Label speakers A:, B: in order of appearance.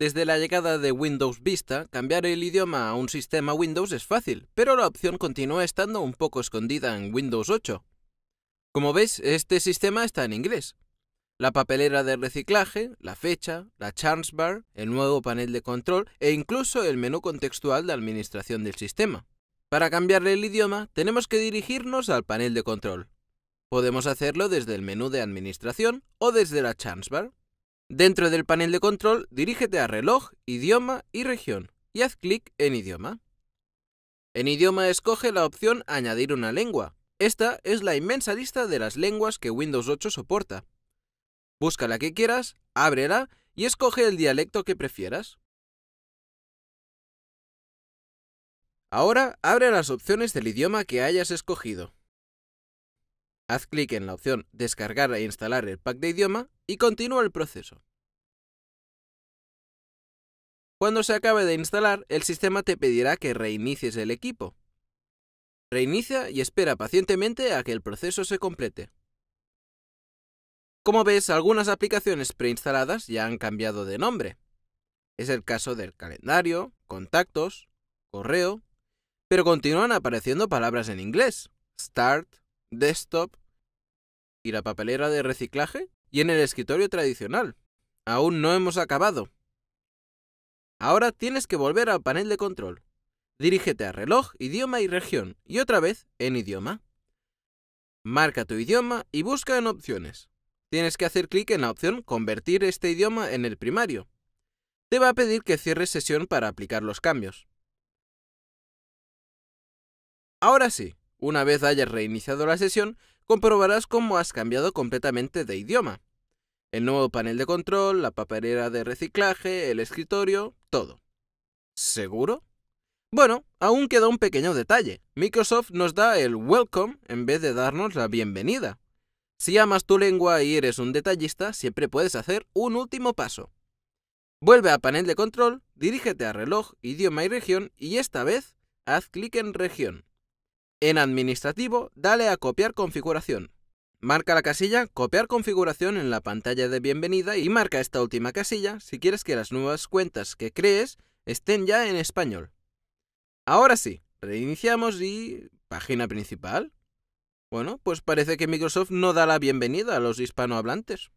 A: Desde la llegada de Windows Vista, cambiar el idioma a un sistema Windows es fácil, pero la opción continúa estando un poco escondida en Windows 8. Como ves, este sistema está en inglés. La papelera de reciclaje, la fecha, la chance bar, el nuevo panel de control e incluso el menú contextual de administración del sistema. Para cambiarle el idioma, tenemos que dirigirnos al panel de control. Podemos hacerlo desde el menú de administración o desde la chance bar. Dentro del panel de control, dirígete a Reloj, Idioma y Región y haz clic en Idioma. En Idioma escoge la opción Añadir una lengua. Esta es la inmensa lista de las lenguas que Windows 8 soporta. Busca la que quieras, ábrela y escoge el dialecto que prefieras. Ahora abre las opciones del idioma que hayas escogido. Haz clic en la opción Descargar e instalar el pack de idioma y continúa el proceso. Cuando se acabe de instalar, el sistema te pedirá que reinicies el equipo. Reinicia y espera pacientemente a que el proceso se complete. Como ves, algunas aplicaciones preinstaladas ya han cambiado de nombre. Es el caso del calendario, contactos, correo, pero continúan apareciendo palabras en inglés. Start, desktop y la papelera de reciclaje y en el escritorio tradicional. Aún no hemos acabado. Ahora tienes que volver al panel de control. Dirígete a reloj, idioma y región, y otra vez en idioma. Marca tu idioma y busca en opciones. Tienes que hacer clic en la opción Convertir este idioma en el primario. Te va a pedir que cierres sesión para aplicar los cambios. Ahora sí, una vez hayas reiniciado la sesión, comprobarás cómo has cambiado completamente de idioma. El nuevo panel de control, la papelera de reciclaje, el escritorio, todo. ¿Seguro? Bueno, aún queda un pequeño detalle. Microsoft nos da el welcome en vez de darnos la bienvenida. Si amas tu lengua y eres un detallista, siempre puedes hacer un último paso. Vuelve a panel de control, dirígete a reloj, idioma y región y esta vez haz clic en región. En Administrativo, dale a Copiar configuración. Marca la casilla Copiar configuración en la pantalla de bienvenida y marca esta última casilla si quieres que las nuevas cuentas que crees estén ya en español. Ahora sí, reiniciamos y... página principal. Bueno, pues parece que Microsoft no da la bienvenida a los hispanohablantes.